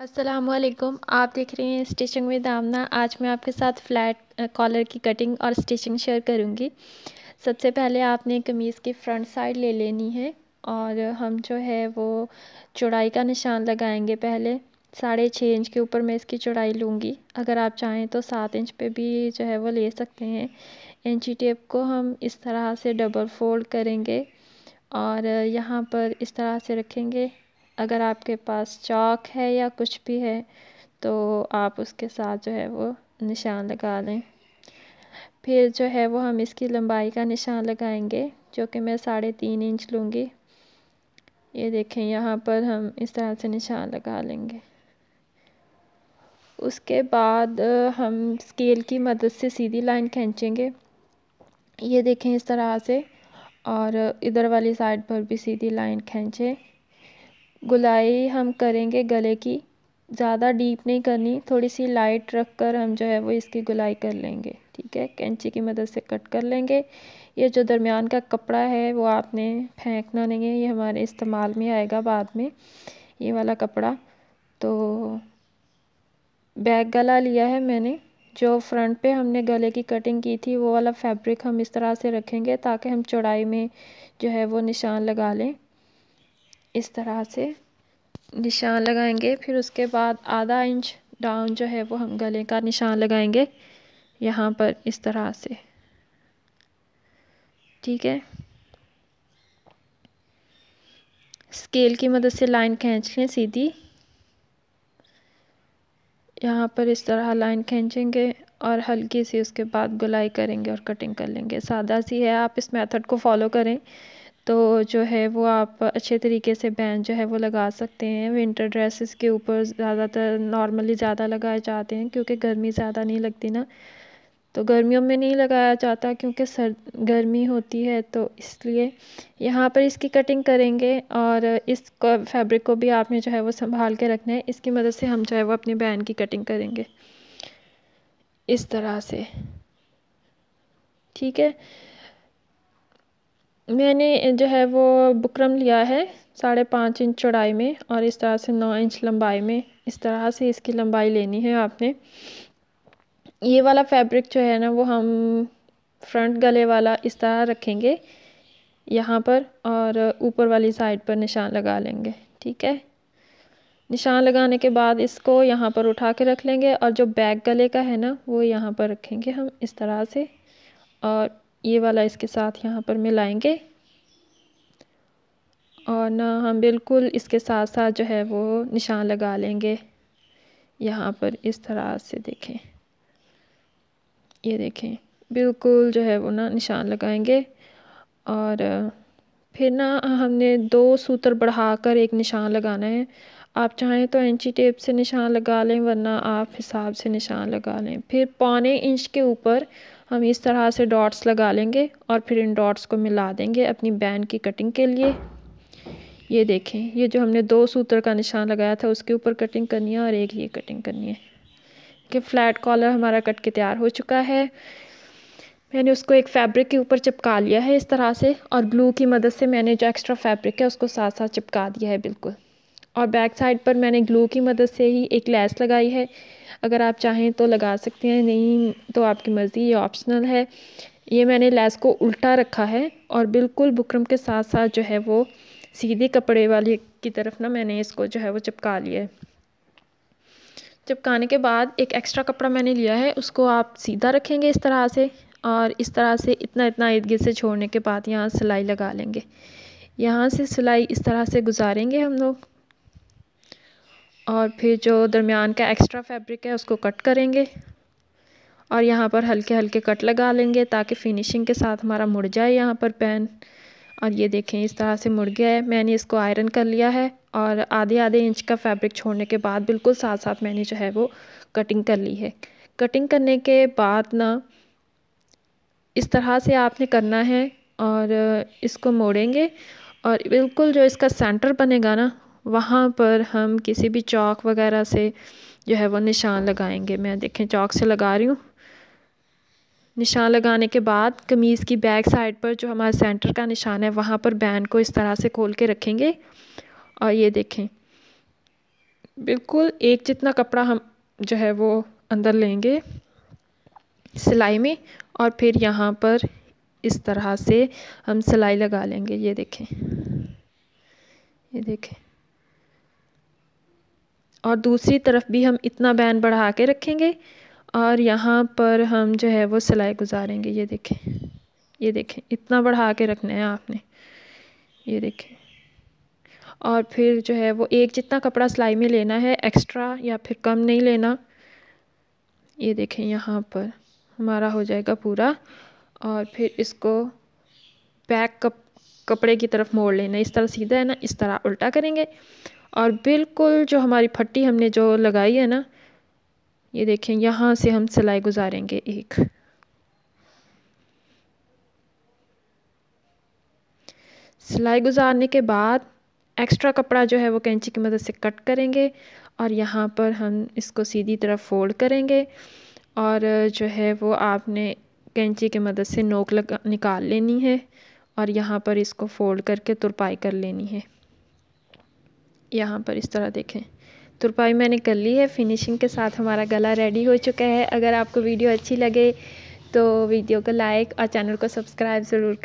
असलकुम आप देख रहे हैं स्टिचिंग विद आमना आज मैं आपके साथ फ्लैट कॉलर की कटिंग और स्टिचिंग शेयर करूँगी सबसे पहले आपने कमीज़ की फ्रंट साइड ले लेनी है और हम जो है वो चौड़ाई का निशान लगाएंगे पहले साढ़े छः इंच के ऊपर मैं इसकी चौड़ाई लूँगी अगर आप चाहें तो सात इंच पे भी जो है वो ले सकते हैं इंची टेप को हम इस तरह से डबल फोल्ड करेंगे और यहाँ पर इस तरह से रखेंगे अगर आपके पास चौक है या कुछ भी है तो आप उसके साथ जो है वो निशान लगा लें फिर जो है वो हम इसकी लंबाई का निशान लगाएंगे जो कि मैं साढ़े तीन इंच लूँगी ये देखें यहाँ पर हम इस तरह से निशान लगा लेंगे उसके बाद हम स्केल की मदद से सीधी लाइन खींचेंगे ये देखें इस तरह से और इधर वाली साइड पर भी सीधी लाइन खींचें गुलाई हम करेंगे गले की ज़्यादा डीप नहीं करनी थोड़ी सी लाइट रख कर हम जो है वो इसकी गुलाई कर लेंगे ठीक है कैंची की मदद से कट कर लेंगे ये जो दरमियान का कपड़ा है वो आपने फेंकना नहीं है ये हमारे इस्तेमाल में आएगा बाद में ये वाला कपड़ा तो बैक गला लिया है मैंने जो फ्रंट पे हमने गले की कटिंग की थी वो वाला फैब्रिक हम इस तरह से रखेंगे ताकि हम चौड़ाई में जो है वो निशान लगा लें इस तरह से निशान लगाएंगे फिर उसके बाद आधा इंच डाउन जो है वो हम गले का निशान लगाएंगे यहाँ पर इस तरह से ठीक है स्केल की मदद से लाइन खींच लें सीधी यहाँ पर इस तरह लाइन खींचेंगे और हल्की सी उसके बाद गुलाई करेंगे और कटिंग कर लेंगे सादा सी है आप इस मेथड को फॉलो करें तो जो है वो आप अच्छे तरीके से बैन जो है वो लगा सकते हैं विंटर ड्रेसेस के ऊपर ज़्यादातर नॉर्मली ज़्यादा लगाए जाते हैं क्योंकि गर्मी ज़्यादा नहीं लगती ना तो गर्मियों में नहीं लगाया जाता क्योंकि सर गर्मी होती है तो इसलिए यहाँ पर इसकी कटिंग करेंगे और इस फैब्रिक को भी आपने जो है वो संभाल के रखना है इसकी मदद से हम जो है वो अपने बैन की कटिंग करेंगे इस तरह से ठीक है मैंने जो है वो बुकरम लिया है साढ़े पाँच इंच चौड़ाई में और इस तरह से नौ इंच लंबाई में इस तरह से इसकी लंबाई लेनी है आपने ये वाला फैब्रिक जो है ना वो हम फ्रंट गले वाला इस तरह रखेंगे यहाँ पर और ऊपर वाली साइड पर निशान लगा लेंगे ठीक है निशान लगाने के बाद इसको यहाँ पर उठा के रख लेंगे और जो बैक गले का है ना वो यहाँ पर रखेंगे हम इस तरह से और ये वाला इसके साथ यहाँ पर मिलाएंगे और ना हम बिल्कुल इसके साथ साथ जो है वो निशान लगा लेंगे यहाँ पर इस तरह से देखें ये देखें बिल्कुल जो है वो ना निशान लगाएंगे और फिर ना हमने दो सूत्र बढ़ाकर एक निशान लगाना है आप चाहें तो इंची टेप से निशान लगा लें वरना आप हिसाब से निशान लगा लें फिर पौने इंच के ऊपर हम इस तरह से डॉट्स लगा लेंगे और फिर इन डॉट्स को मिला देंगे अपनी बैंड की कटिंग के लिए ये देखें ये जो हमने दो सूत्र का निशान लगाया था उसके ऊपर कटिंग करनी है और एक ये कटिंग करनी है कि फ्लैट कॉलर हमारा कट के तैयार हो चुका है मैंने उसको एक फैब्रिक के ऊपर चिपका लिया है इस तरह से और ग्लू की मदद से मैंने जो एक्स्ट्रा फैब्रिक है उसको साथ साथ चिपका दिया है बिल्कुल और बैक साइड पर मैंने ग्लू की मदद से ही एक लैस लगाई है अगर आप चाहें तो लगा सकते हैं नहीं तो आपकी मर्ज़ी ये ऑप्शनल है ये मैंने लैस को उल्टा रखा है और बिल्कुल बुकरम के साथ साथ जो है वो सीधे कपड़े वाले की तरफ ना मैंने इसको जो है वो चिपका लिया है चिपकाने के बाद एक एक्स्ट्रा कपड़ा मैंने लिया है उसको आप सीधा रखेंगे इस तरह से और इस तरह से इतना इतना इर्द गिर्द से छोड़ने के बाद यहाँ सिलाई लगा लेंगे यहाँ से सिलाई इस तरह से गुजारेंगे हम लोग और फिर जो दरमियान का एक्स्ट्रा फैब्रिक है उसको कट करेंगे और यहाँ पर हल्के हल्के कट लगा लेंगे ताकि फिनिशिंग के साथ हमारा मुड़ जाए यहाँ पर पैन और ये देखें इस तरह से मुड़ गया है मैंने इसको आयरन कर लिया है और आधे आधे इंच का फैब्रिक छोड़ने के बाद बिल्कुल साथ साथ मैंने जो है वो कटिंग कर ली है कटिंग करने के बाद ना इस तरह से आपने करना है और इसको मोड़ेंगे और बिल्कुल जो इसका सेंटर बनेगा ना वहाँ पर हम किसी भी चौक वगैरह से जो है वो निशान लगाएंगे मैं देखें चौक से लगा रही हूँ निशान लगाने के बाद कमीज़ की बैक साइड पर जो हमारा सेंटर का निशान है वहाँ पर बैंड को इस तरह से खोल के रखेंगे और ये देखें बिल्कुल एक जितना कपड़ा हम जो है वो अंदर लेंगे सिलाई में और फिर यहाँ पर इस तरह से हम सिलाई लगा लेंगे ये देखें ये देखें और दूसरी तरफ भी हम इतना बैन बढ़ा के रखेंगे और यहाँ पर हम जो है वो सिलाई गुजारेंगे ये देखें ये देखें इतना बढ़ा के रखना है आपने ये देखें और फिर जो है वो एक जितना कपड़ा सिलाई में लेना है एक्स्ट्रा या फिर कम नहीं लेना ये देखें यहाँ पर हमारा हो जाएगा पूरा और फिर इसको बैक कप कपड़े की तरफ मोड़ लेना इस तरह सीधा है ना इस तरह उल्टा करेंगे और बिल्कुल जो हमारी फट्टी हमने जो लगाई है ना ये देखें यहाँ से हम सिलाई गुजारेंगे एक सिलाई गुजारने के बाद एक्स्ट्रा कपड़ा जो है वो कैंची की मदद से कट करेंगे और यहाँ पर हम इसको सीधी तरह फोल्ड करेंगे और जो है वो आपने कैंची की मदद से नोक लगा निकाल लेनी है और यहाँ पर इसको फोल्ड करके तुरपाई कर लेनी है यहाँ पर इस तरह देखें तुरपाई मैंने कर ली है फिनिशिंग के साथ हमारा गला रेडी हो चुका है अगर आपको वीडियो अच्छी लगे तो वीडियो को लाइक और चैनल को सब्सक्राइब ज़रूर करें